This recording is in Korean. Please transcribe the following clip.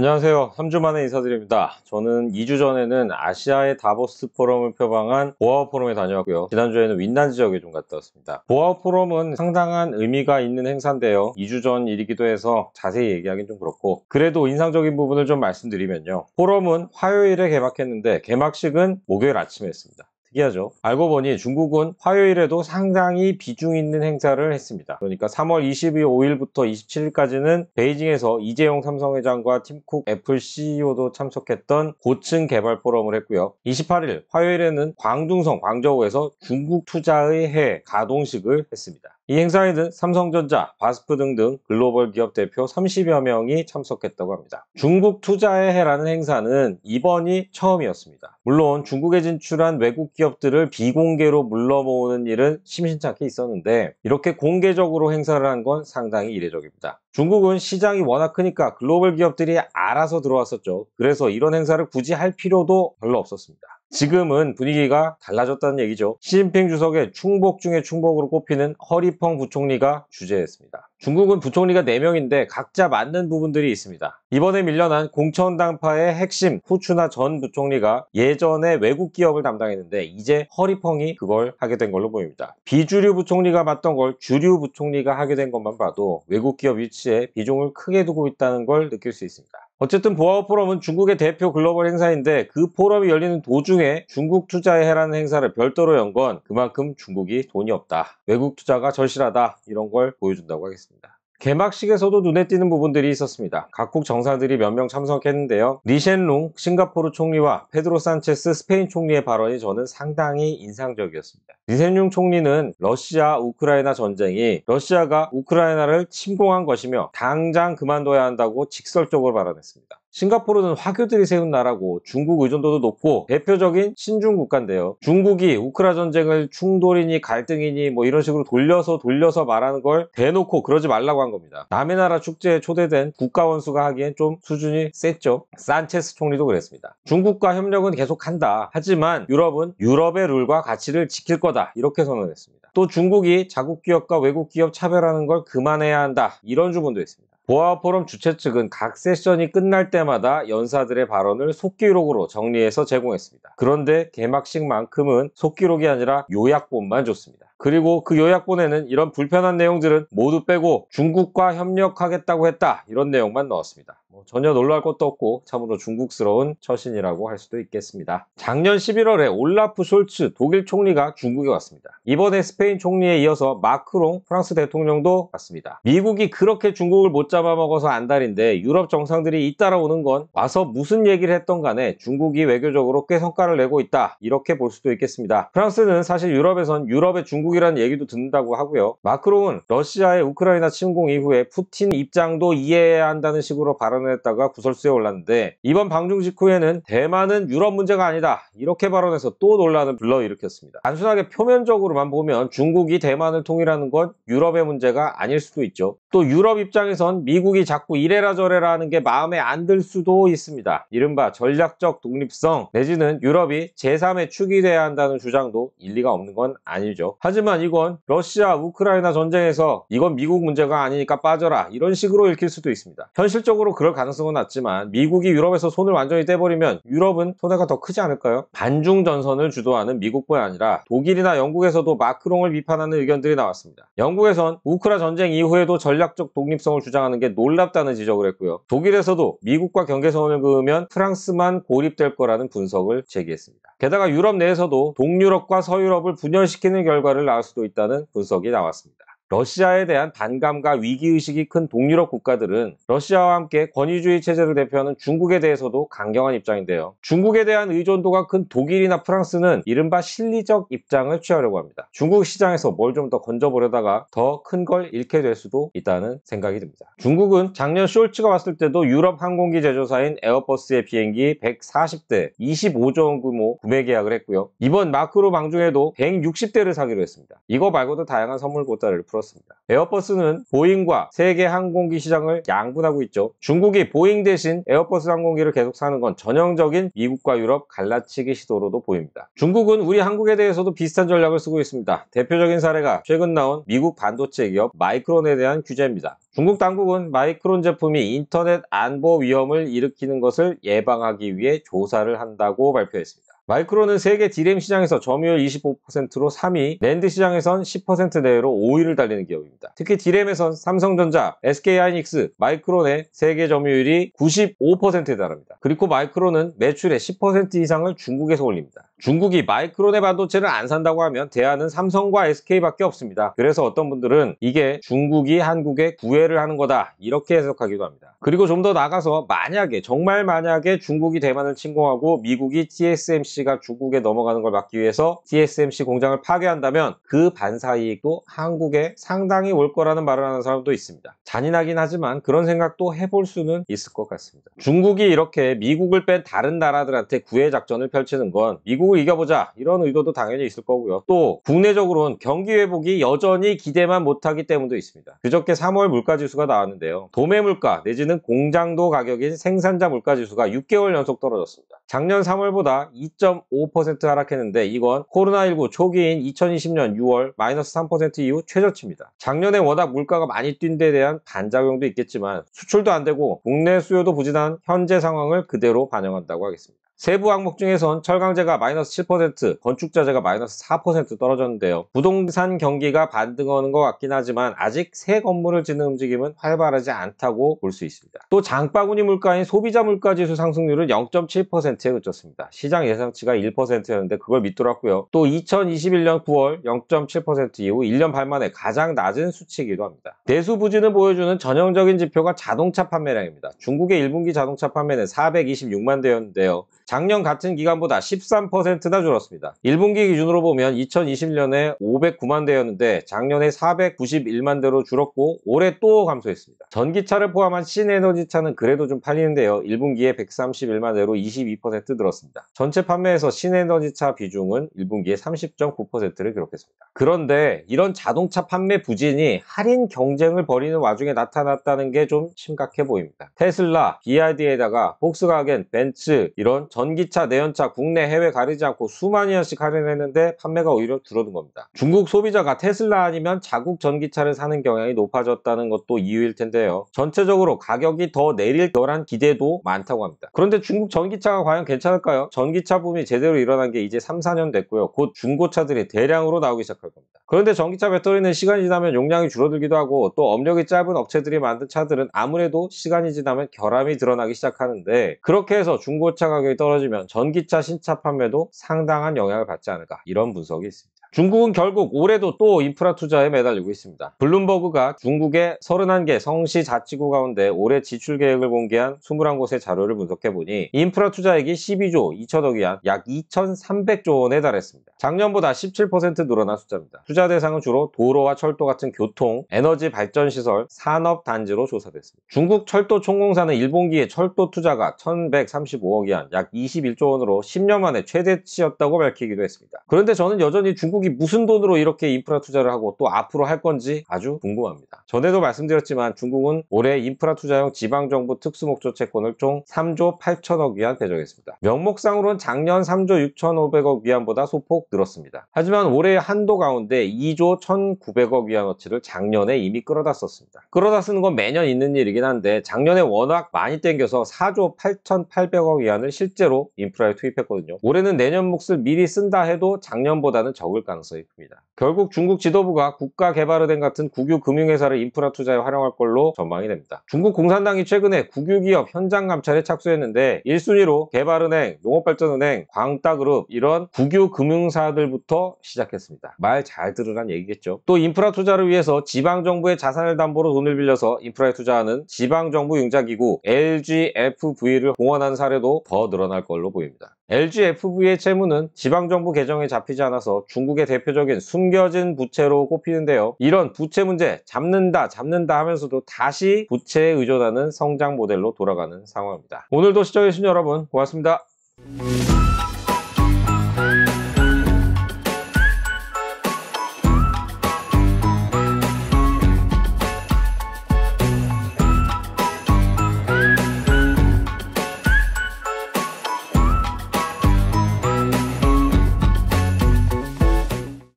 안녕하세요. 3주 만에 인사드립니다. 저는 2주 전에는 아시아의 다보스 포럼을 표방한 보아오 포럼에 다녀왔고요. 지난주에는 윈난 지역에 좀 갔다 왔습니다. 보아오 포럼은 상당한 의미가 있는 행사인데요. 2주 전 일이기도 해서 자세히 얘기하긴 좀 그렇고 그래도 인상적인 부분을 좀 말씀드리면요. 포럼은 화요일에 개막했는데 개막식은 목요일 아침에 했습니다. 특이하죠. 알고 보니 중국은 화요일에도 상당히 비중 있는 행사를 했습니다. 그러니까 3월 25일부터 27일까지는 베이징에서 이재용 삼성회장과 팀쿡 애플 CEO도 참석했던 고층 개발 포럼을 했고요. 28일 화요일에는 광둥성 광저우에서 중국 투자의 해 가동식을 했습니다. 이 행사에는 삼성전자, 바스프 등등 글로벌 기업 대표 30여 명이 참석했다고 합니다. 중국 투자의 해라는 행사는 이번이 처음이었습니다. 물론 중국에 진출한 외국 기업들을 비공개로 물러 모으는 일은 심심찮게 있었는데 이렇게 공개적으로 행사를 한 건 상당히 이례적입니다. 중국은 시장이 워낙 크니까 글로벌 기업들이 알아서 들어왔었죠. 그래서 이런 행사를 굳이 할 필요도 별로 없었습니다. 지금은 분위기가 달라졌다는 얘기죠. 시진핑 주석의 충복 중의 충복으로 꼽히는 허리펑 부총리가 주재했습니다. 중국은 부총리가 4명인데 각자 맞는 부분들이 있습니다. 이번에 밀려난 공천당파의 핵심 후추나 전 부총리가 예전에 외국 기업을 담당했는데 이제 허리펑이 그걸 하게 된 걸로 보입니다. 비주류 부총리가 맡던 걸 주류 부총리가 하게 된 것만 봐도 외국 기업 위치에 비중을 크게 두고 있다는 걸 느낄 수 있습니다. 어쨌든 보아우 포럼은 중국의 대표 글로벌 행사인데 그 포럼이 열리는 도중에 중국 투자에 해라는 행사를 별도로 연 건 그만큼 중국이 돈이 없다. 외국 투자가 절실하다. 이런 걸 보여준다고 하겠습니다. 개막식에서도 눈에 띄는 부분들이 있었습니다. 각국 정상들이 몇 명 참석했는데요. 리셴룽 싱가포르 총리와 페드로 산체스 스페인 총리의 발언이 저는 상당히 인상적이었습니다. 리셴룽 총리는 러시아 우크라이나 전쟁이 러시아가 우크라이나를 침공한 것이며 당장 그만둬야 한다고 직설적으로 발언했습니다. 싱가포르는 화교들이 세운 나라고 중국 의존도도 높고 대표적인 신중 국가인데요. 중국이 우크라 전쟁을 충돌이니 갈등이니 뭐 이런 식으로 돌려서 돌려서 말하는 걸 대놓고 그러지 말라고 한 겁니다. 남의 나라 축제에 초대된 국가원수가 하기엔 좀 수준이 셌죠. 산체스 총리도 그랬습니다. 중국과 협력은 계속한다. 하지만 유럽은 유럽의 룰과 가치를 지킬 거다. 이렇게 선언했습니다. 또 중국이 자국 기업과 외국 기업 차별하는 걸 그만해야 한다. 이런 주문도 있습니다. 보아포럼 주최 측은 각 세션이 끝날 때마다 연사들의 발언을 속기록으로 정리해서 제공했습니다. 그런데 개막식만큼은 속기록이 아니라 요약본만 줬습니다. 그리고 그 요약본에는 이런 불편한 내용들은 모두 빼고 중국과 협력하겠다고 했다 이런 내용만 넣었습니다. 뭐 전혀 놀랄 것도 없고 참으로 중국스러운 처신이라고 할 수도 있겠습니다. 작년 11월에 올라프 솔츠 독일 총리가 중국에 왔습니다. 이번에 스페인 총리에 이어서 마크롱 프랑스 대통령도 왔습니다. 미국이 그렇게 중국을 못 잡아먹어서 안달인데 유럽 정상들이 잇따라오는 건 와서 무슨 얘기를 했던 간에 중국이 외교적으로 꽤 성과를 내고 있다 이렇게 볼 수도 있겠습니다. 프랑스는 사실 유럽에선 유럽의 중국 미국이라는 얘기도 듣는다고 하고요. 마크롱은 러시아의 우크라이나 침공 이후에 푸틴 입장도 이해해야 한다는 식으로 발언했다가 을 구설수에 올랐는데 이번 방중 직후에는 대만은 유럽 문제가 아니다 이렇게 발언해서 또 논란을 불러일으켰습니다. 단순하게 표면적으로만 보면 중국이 대만을 통일하는 건 유럽의 문제가 아닐 수도 있죠. 또 유럽 입장에선 미국이 자꾸 이래라 저래라 하는 게 마음에 안 들 수도 있습니다. 이른바 전략적 독립성 내지는 유럽이 제3의 축이 돼야 한다는 주장도 일리가 없는 건 아니죠. 하지만 이건 러시아 우크라이나 전쟁에서 이건 미국 문제가 아니니까 빠져라 이런 식으로 읽힐 수도 있습니다. 현실적으로 그럴 가능성은 낮지만 미국이 유럽에서 손을 완전히 떼버리면 유럽은 손해가 더 크지 않을까요? 반중 전선을 주도하는 미국뿐 아니라 독일이나 영국에서도 마크롱을 비판하는 의견들이 나왔습니다. 영국에선 우크라 전쟁 이후에도 전략 전략적 독립성을 주장하는 게 놀랍다는 지적을 했고요. 독일에서도 미국과 경계선을 그으면 프랑스만 고립될 거라는 분석을 제기했습니다. 게다가 유럽 내에서도 동유럽과 서유럽을 분열시키는 결과를 낳을 수도 있다는 분석이 나왔습니다. 러시아에 대한 반감과 위기의식이 큰 동유럽 국가들은 러시아와 함께 권위주의 체제를 대표하는 중국에 대해서도 강경한 입장인데요. 중국에 대한 의존도가 큰 독일이나 프랑스는 이른바 실리적 입장을 취하려고 합니다. 중국 시장에서 뭘 좀 더 건져보려다가 더 큰 걸 잃게 될 수도 있다는 생각이 듭니다. 중국은 작년 쇼츠가 왔을 때도 유럽 항공기 제조사인 에어버스의 비행기 140대 25조 원 규모 구매 계약을 했고요. 이번 마크로 방중에도 160대를 사기로 했습니다. 이거 말고도 다양한 선물 고따를 풀어 들었습니다. 에어버스는 보잉과 세계 항공기 시장을 양분하고 있죠. 중국이 보잉 대신 에어버스 항공기를 계속 사는 건 전형적인 미국과 유럽 갈라치기 시도로도 보입니다. 중국은 우리 한국에 대해서도 비슷한 전략을 쓰고 있습니다. 대표적인 사례가 최근 나온 미국 반도체 기업 마이크론에 대한 규제입니다. 중국 당국은 마이크론 제품이 인터넷 안보 위험을 일으키는 것을 예방하기 위해 조사를 한다고 발표했습니다. 마이크론은 세계 DRAM 시장에서 점유율 25%로 3위, 랜드 시장에선 10% 내외로 5위를 달리는 기업입니다. 특히 DRAM에선 삼성전자, SK하이닉스, 마이크론의 세계 점유율이 95%에 달합니다. 그리고 마이크론은 매출의 10% 이상을 중국에서 올립니다. 중국이 마이크론의 반도체를 안 산다고 하면 대안은 삼성과 SK밖에 없습니다. 그래서 어떤 분들은 이게 중국이 한국에 구애를 하는 거다 이렇게 해석하기도 합니다. 그리고 좀 더 나가서 만약에 정말 만약에 중국이 대만을 침공하고 미국이 TSMC가 중국에 넘어가는 걸 막기 위해서 TSMC 공장을 파괴한다면 그 반사이익도 한국에 상당히 올 거라는 말을 하는 사람도 있습니다. 잔인하긴 하지만 그런 생각도 해볼 수는 있을 것 같습니다. 중국이 이렇게 미국을 뺀 다른 나라들한테 구애 작전을 펼치는 건 미국 한국을 이겨보자 이런 의도도 당연히 있을 거고요. 또 국내적으로는 경기 회복이 여전히 기대만 못하기 때문도 있습니다. 그저께 3월 물가지수가 나왔는데요. 도매 물가 내지는 공장도 가격인 생산자 물가지수가 6개월 연속 떨어졌습니다. 작년 3월보다 2.5% 하락했는데 이건 코로나19 초기인 2020년 6월 마이너스 3% 이후 최저치입니다. 작년에 워낙 물가가 많이 뛴데 대한 반작용도 있겠지만 수출도 안 되고 국내 수요도 부진한 현재 상황을 그대로 반영한다고 하겠습니다. 세부 항목 중에선 철강재가 마이너스 7%, 건축자재가 마이너스 4% 떨어졌는데요. 부동산 경기가 반등하는 것 같긴 하지만 아직 새 건물을 짓는 움직임은 활발하지 않다고 볼 수 있습니다. 또 장바구니 물가인 소비자 물가지수 상승률은 0.7%에 그쳤습니다. 시장 예상치가 1%였는데 그걸 밑돌았고요. 또 2021년 9월 0.7% 이후 1년 반 만에 가장 낮은 수치이기도 합니다. 대수부진을 보여주는 전형적인 지표가 자동차 판매량입니다. 중국의 1분기 자동차 판매는 426만 대였는데요. 작년 같은 기간보다 13%나 줄었습니다. 1분기 기준으로 보면 2020년에 509만 대였는데 작년에 491만 대로 줄었고 올해 또 감소했습니다. 전기차를 포함한 신에너지차는 그래도 좀 팔리는데요. 1분기에 131만 대로 22% 늘었습니다. 전체 판매에서 신에너지차 비중은 1분기에 30.9%를 기록했습니다. 그런데 이런 자동차 판매 부진이 할인 경쟁을 벌이는 와중에 나타났다는 게 좀 심각해 보입니다. 테슬라, b i d 에다가 폭스가겐, 벤츠 이런 전 전기차, 내연차 국내, 해외 가리지 않고 수만 여씩 할인했는데 판매가 오히려 줄어든 겁니다. 중국 소비자가 테슬라 아니면 자국 전기차를 사는 경향이 높아졌다는 것도 이유일 텐데요. 전체적으로 가격이 더 내릴 거란 기대도 많다고 합니다. 그런데 중국 전기차가 과연 괜찮을까요? 전기차 붐이 제대로 일어난 게 이제 3, 4년 됐고요. 곧 중고차들이 대량으로 나오기 시작할 겁니다. 그런데 전기차 배터리는 시간이 지나면 용량이 줄어들기도 하고 또 업력이 짧은 업체들이 만든 차들은 아무래도 시간이 지나면 결함이 드러나기 시작하는데 그렇게 해서 중고차 가격이 떨어 떨어지면 전기차 신차 판매도 상당한 영향을 받지 않을까 이런 분석이 있습니다. 중국은 결국 올해도 또 인프라 투자에 매달리고 있습니다. 블룸버그가 중국의 31개 성시 자치구 가운데 올해 지출 계획을 공개한 21곳의 자료를 분석해보니 인프라 투자액이 12조 2천억 위안 약 2,300조 원에 달했습니다. 작년보다 17% 늘어난 숫자입니다. 투자 대상은 주로 도로와 철도 같은 교통, 에너지 발전시설, 산업단지로 조사됐습니다. 중국 철도 총공사는 1분기에 철도 투자가 1 1 3 5억 위안 약 21조 원으로 10년 만에 최대치였다고 밝히기도 했습니다. 그런데 저는 여전히 중국 한국이 무슨 돈으로 이렇게 인프라 투자를 하고 또 앞으로 할 건지 아주 궁금합니다. 전에도 말씀드렸지만 중국은 올해 인프라 투자용 지방정부 특수목조 채권을 총 3조 8천억 위안 배정했습니다. 명목상으로는 작년 3조 6천5백억 위안보다 소폭 늘었습니다. 하지만 올해 한도 가운데 2조 1,900억 위안어치를 작년에 이미 끌어다 썼습니다. 끌어다 쓰는 건 매년 있는 일이긴 한데 작년에 워낙 많이 땡겨서 4조 8,800억 위안을 실제로 인프라에 투입했거든요. 올해는 내년 몫을 미리 쓴다 해도 작년보다는 적을 가능성이 큽니다. 결국 중국 지도부가 국가 개발은행 같은 국유 금융회사를 인프라 투자에 활용할 걸로 전망이 됩니다. 중국 공산당이 최근에 국유기업 현장 감찰에 착수했는데 1순위로 개발은행, 농업발전은행, 광따그룹 이런 국유 금융사들부터 시작했습니다. 말 잘 들으란 얘기겠죠. 또 인프라 투자를 위해서 지방정부의 자산을 담보로 돈을 빌려서 인프라에 투자하는 지방정부 융자기구 LGFV를 공헌한 사례도 더 늘어날 걸로 보입니다. LG FV의 채무는 지방정부 개정에 잡히지 않아서 중국의 대표적인 숨겨진 부채로 꼽히는데요. 이런 부채 문제 잡는다 잡는다 하면서도 다시 부채에 의존하는 성장 모델로 돌아가는 상황입니다. 오늘도 시청해주신 여러분 고맙습니다.